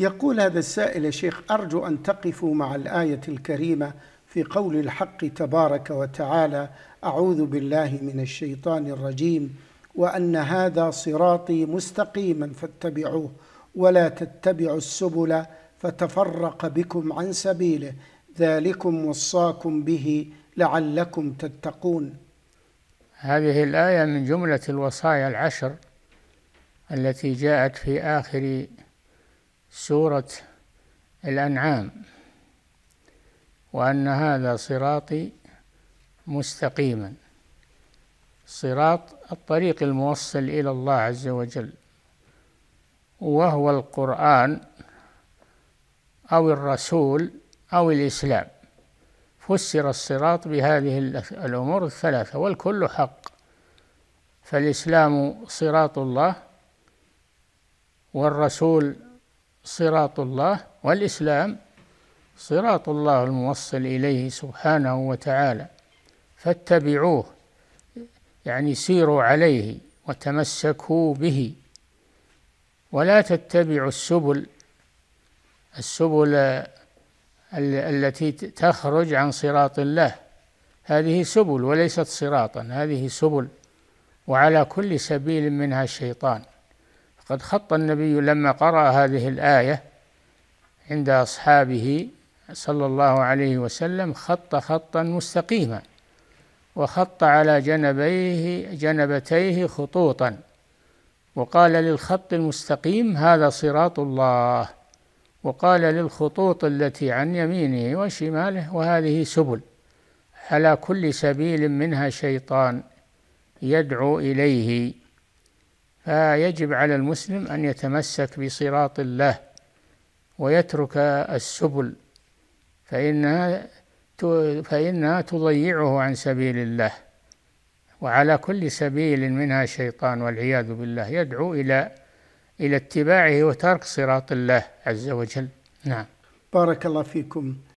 يقول هذا السائل يا شيخ أرجو أن تقفوا مع الآية الكريمة في قول الحق تبارك وتعالى أعوذ بالله من الشيطان الرجيم وأن هذا صراطي مستقيما فاتبعوه ولا تتبعوا السبل فتفرق بكم عن سبيله ذلكم وصاكم به لعلكم تتقون هذه الآية من جملة الوصايا العشر التي جاءت في آخر سورة الأنعام وأن هذا صراطي مستقيما صراط الطريق الموصل إلى الله عز وجل وهو القرآن أو الرسول أو الإسلام فسر الصراط بهذه الأمور الثلاثة والكل حق فالإسلام صراط الله والرسول صراط الله والإسلام صراط الله الموصل إليه سبحانه وتعالى فاتبعوه يعني سيروا عليه وتمسكوا به ولا تتبعوا السبل السبل التي تخرج عن صراط الله هذه سبل وليست صراطا هذه سبل وعلى كل سبيل منها شيطان قد خط النبي لما قرأ هذه الآية عند أصحابه صلى الله عليه وسلم خط خطا مستقيما وخط على جنبيه جنبتيه خطوطا وقال للخط المستقيم هذا صراط الله وقال للخطوط التي عن يمينه وشماله وهذه سبل على كل سبيل منها شيطان يدعو اليه فيجب على المسلم أن يتمسك بصراط الله ويترك السبل فإنها فإنها تضيعه عن سبيل الله وعلى كل سبيل منها شيطان والعياذ بالله يدعو إلى إلى اتباعه وترك صراط الله عز وجل نعم بارك الله فيكم